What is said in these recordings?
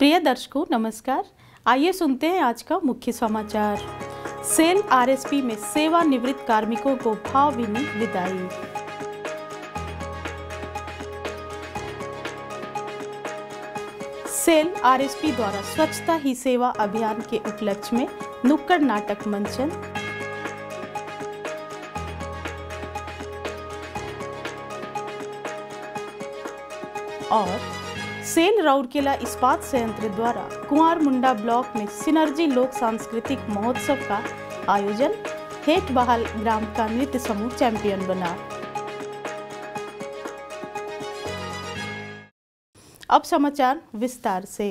प्रिय दर्शकों नमस्कार आइए सुनते हैं आज का मुख्य समाचार सेल आरएसपी में सेवानिवृत्त कार्मिकों को भावभीनी विदाई सेल आरएसपी द्वारा स्वच्छता ही सेवा अभियान के उपलक्ष्य में नुक्कड़ नाटक मंचन और सेन राउरकेला इस्पात संयंत्र द्वारा कुमार मुंडा ब्लॉक में सिनर्जी लोक सांस्कृतिक महोत्सव का आयोजन हेट बहाल ग्राम का नृत्य समूह चैंपियन बना अब समाचार विस्तार से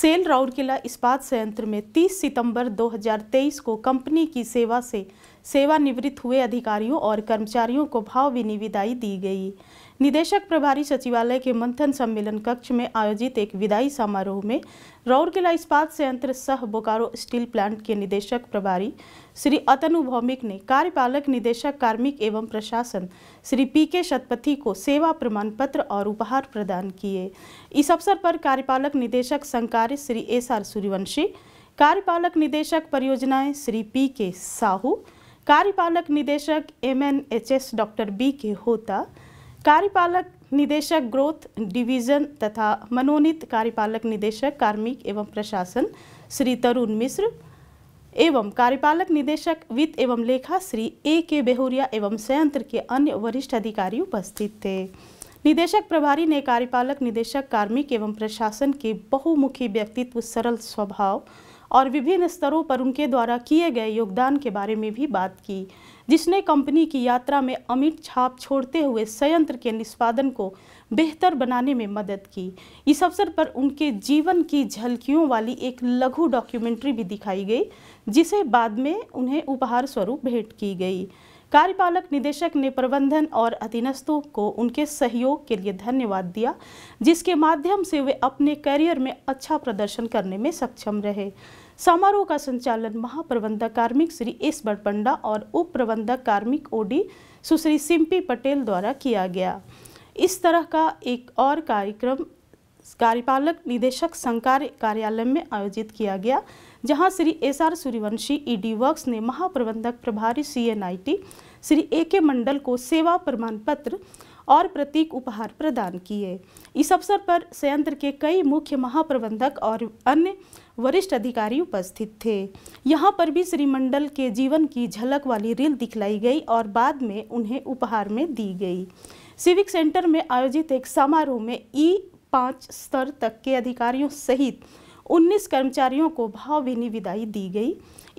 सेल राउरकेला इस्पात संयंत्र में 30 सितंबर 2023 को कंपनी की सेवा से सेवानिवृत्त हुए अधिकारियों और कर्मचारियों को भाव विनी विदाई दी गई निदेशक प्रभारी सचिवालय के मंथन सम्मेलन कक्ष में आयोजित एक विदाई समारोह में राउरकेला इस्पात संयंत्र सह बोकारो स्टील प्लांट के निदेशक प्रभारी श्री अतनु भौमिक ने कार्यपालक निदेशक कार्मिक एवं प्रशासन श्री पी के शतपथी को सेवा प्रमाण पत्र और उपहार प्रदान किए इस अवसर पर कार्यपालक निदेशक संकार्य श्री एस आर सूर्यवंशी कार्यपालक निदेशक परियोजनाएं श्री पी के साहू कार्यपालक निदेशक M N H S doctor B K Hota कार्यपालक निदेशक ग्रोथ डिवीज़न तथा मनोनीत कार्यपालक निदेशक कार्मिक एवं प्रशासन श्री तरुण मिश्र एवं कार्यपालक निदेशक वित्त एवं लेखा श्री ए के बेहोरिया एवं संयंत्र के अन्य वरिष्ठ अधिकारी उपस्थित थे निदेशक प्रभारी ने कार्यपालक निदेशक कार्मिक एवं प्रशासन के बहुमुखी व्यक्तित्व सरल स्वभाव और विभिन्न स्तरों पर उनके द्वारा किए गए योगदान के बारे में भी बात की जिसने कंपनी की यात्रा में अमिट छाप छोड़ते हुए संयंत्र के निष्पादन को बेहतर बनाने में मदद की इस अवसर पर उनके जीवन की झलकियों वाली एक लघु डॉक्यूमेंट्री भी दिखाई गई जिसे बाद में उन्हें उपहार स्वरूप भेंट की गई कार्यपालक निदेशक ने प्रबंधन और अधीनस्थों को उनके सहयोग के लिए धन्यवाद दिया जिसके माध्यम से वे अपने करियर में अच्छा प्रदर्शन करने में सक्षम रहे समारोह का संचालन महाप्रबंधक कार्मिक श्री एस बड़पंडा और उप प्रबंधक कार्मिक ओडी सुश्री सिंपी पटेल द्वारा किया गया इस तरह का एक और कार्यक्रम कार्यपालक निदेशक संघ कार्यालय में आयोजित किया गया जहां Shri S R Suryavanshi ED e works ने महाप्रबंधक प्रभारी सीएनआईटी श्री ए के मंडल को सेवा प्रमाण पत्र और प्रतीक उपहार प्रदान किए इस अवसर पर संयंत्र के कई मुख्य महाप्रबंधक और अन्य वरिष्ठ अधिकारी उपस्थित थे यहाँ पर भी श्री मंडल के जीवन की झलक वाली रील दिखलाई गई और बाद में उन्हें उपहार में दी गई सिविक सेंटर में आयोजित एक समारोह में ई पाँच स्तर तक के अधिकारियों सहित 19 कर्मचारियों को भावभीनी विदाई दी गई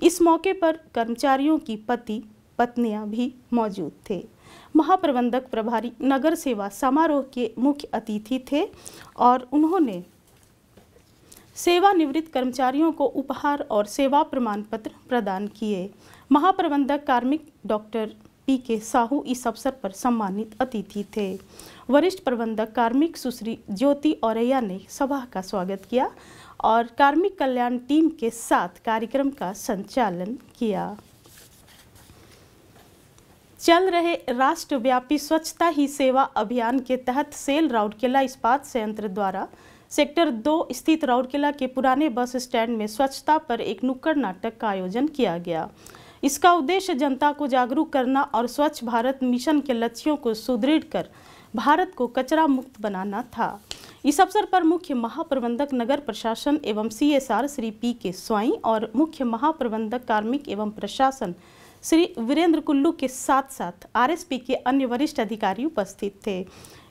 इस मौके पर कर्मचारियों की पति पत्नियां भी मौजूद थे महाप्रबंधक प्रभारी नगर सेवा समारोह के मुख्य अतिथि थे और उन्होंने सेवानिवृत्त कर्मचारियों को उपहार और सेवा प्रमाण पत्र प्रदान किए महाप्रबंधक कार्मिक डॉक्टर पी के साहू इस अवसर पर सम्मानित अतिथि थे वरिष्ठ प्रबंधक कार्मिक सुश्री ज्योति औरैया ने सभा का स्वागत किया और कार्मिक कल्याण टीम के साथ कार्यक्रम का संचालन किया चल रहे राष्ट्रव्यापी स्वच्छता ही सेवा अभियान के तहत सेल राउरकेला इस्पात संयंत्र द्वारा सेक्टर दो स्थित राउरकेला के पुराने बस स्टैंड में स्वच्छता पर एक नुक्कड़ नाटक का आयोजन किया गया इसका उद्देश्य जनता को जागरूक करना और स्वच्छ भारत मिशन के लक्ष्यों को सुदृढ़ कर भारत को कचरा मुक्त बनाना था इस अवसर पर मुख्य महाप्रबंधक नगर प्रशासन एवं सीएसआर श्री पी के स्वाई और मुख्य महाप्रबंधक कार्मिक एवं प्रशासन श्री वीरेंद्र कुल्लू के साथ साथ आरएसपी के अन्य वरिष्ठ अधिकारी उपस्थित थे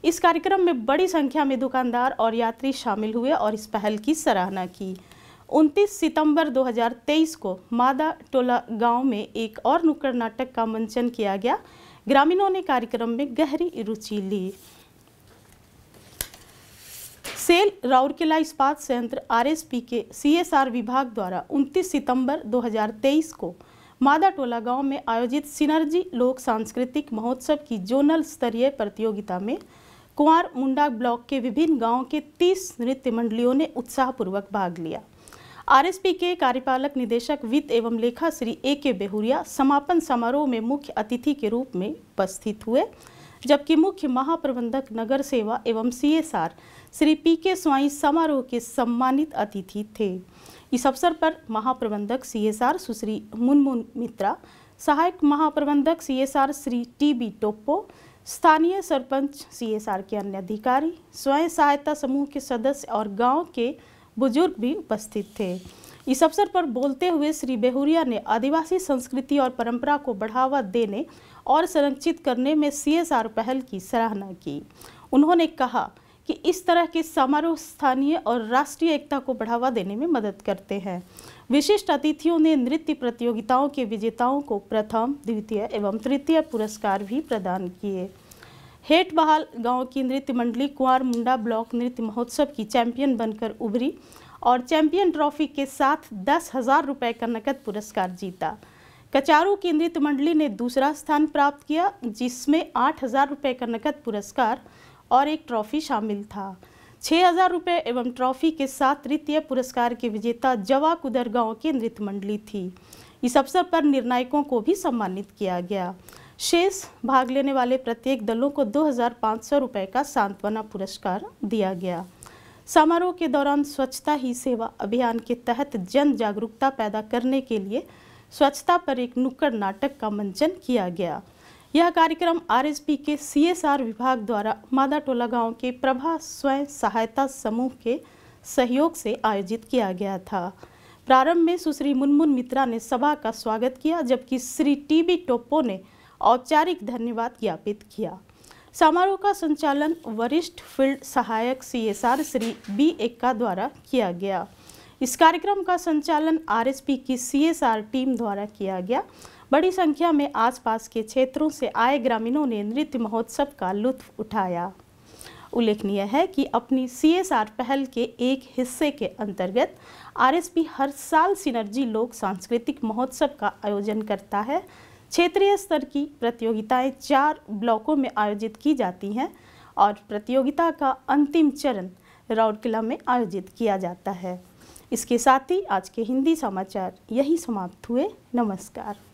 इस कार्यक्रम में बड़ी संख्या में दुकानदार और यात्री शामिल हुए और इस पहल की सराहना की 29 सितंबर 2023 को मादा टोला गांव में एक और नुक्कड़ नाटक का मंचन किया गया ग्रामीणों ने कार्यक्रम में गहरी रुचि ली सेल राउरकेला इस्पात संयंत्र आरएसपी के सीएसआर विभाग द्वारा 29 सितंबर 2023 को मादा टोला गाँव में आयोजित सिनर्जी लोक सांस्कृतिक महोत्सव की जोनल स्तरीय प्रतियोगिता में कुंवर मुंडा ब्लॉक के विभिन्न गाँव के 30 नृत्य मंडलियों ने उत्साहपूर्वक भाग लिया आरएसपी के कार्यपालक निदेशक वित्त एवं लेखा श्री ए के बेहुरिया समापन समारोह में मुख्य अतिथि के रूप में उपस्थित हुए जबकि मुख्य महाप्रबंधक नगर सेवा एवं सीएसआर श्री पी के स्वाई समारोह के सम्मानित अतिथि थे इस अवसर पर महाप्रबंधक सीएसआर सुश्री मुनमुन मित्रा सहायक महाप्रबंधक CSR Shri T B Toppo स्थानीय सरपंच सीएसआर के अन्य अधिकारी स्वयं सहायता समूह के सदस्य और गांव के बुजुर्ग भी उपस्थित थे इस अवसर पर बोलते हुए श्री बेहुरिया ने आदिवासी संस्कृति और परंपरा को बढ़ावा देने और संरक्षित करने में सीएसआर पहल की सराहना की उन्होंने कहा कि इस तरह के समारोह स्थानीय और राष्ट्रीय एकता को बढ़ावा देने में मदद करते हैं विशिष्ट अतिथियों ने नृत्य प्रतियोगिताओं के विजेताओं को प्रथम द्वितीय एवं तृतीय पुरस्कार भी प्रदान किए बहाल गांव की नृत्य मंडली कुंवर मुंडा ब्लॉक नृत्य महोत्सव की चैंपियन बनकर उभरी और चैंपियन ट्रॉफी के साथ दस हज़ार रुपये का नकद पुरस्कार जीता कचारू की नृत्य मंडली ने दूसरा स्थान प्राप्त किया जिसमें आठ हज़ार रुपये का नकद पुरस्कार और एक ट्रॉफी शामिल था छः हज़ार रुपये एवं ट्रॉफी के साथ तृतीय पुरस्कार के विजेता जवा कुदर गाँव की नृत्य मंडली थी इस अवसर पर निर्णायकों को भी सम्मानित किया गया शेष भाग लेने वाले प्रत्येक दलों को दो हज़ार रुपये का सांत्वना पुरस्कार दिया गया समारोह के दौरान स्वच्छता ही सेवा अभियान के तहत जन जागरूकता पैदा करने के लिए स्वच्छता पर एक नुक्कड़ नाटक का मंचन किया गया यह कार्यक्रम आरएसपी के सीएसआर विभाग द्वारा मादा टोला गांव के प्रभा स्वयं सहायता समूह के सहयोग से आयोजित किया गया था प्रारंभ में सुश्री मुनमुन मित्रा ने सभा का स्वागत किया जबकि श्री टीबी टोपो ने औपचारिक धन्यवाद ज्ञापित किया समारोह का संचालन वरिष्ठ फील्ड सहायक सीएसआर श्री बी एक्का द्वारा किया गया इस कार्यक्रम का संचालन आरएसपी की सीएसआर टीम द्वारा किया गया बड़ी संख्या में आसपास के क्षेत्रों से आए ग्रामीणों ने नृत्य महोत्सव का लुत्फ उठाया उल्लेखनीय है कि अपनी सीएसआर पहल के एक हिस्से के अंतर्गत आरएसपी हर साल सिनर्जी लोक सांस्कृतिक महोत्सव का आयोजन करता है क्षेत्रीय स्तर की प्रतियोगिताएं चार ब्लॉकों में आयोजित की जाती हैं और प्रतियोगिता का अंतिम चरण राउरकिला में आयोजित किया जाता है इसके साथ ही आज के हिंदी समाचार यही समाप्त हुए नमस्कार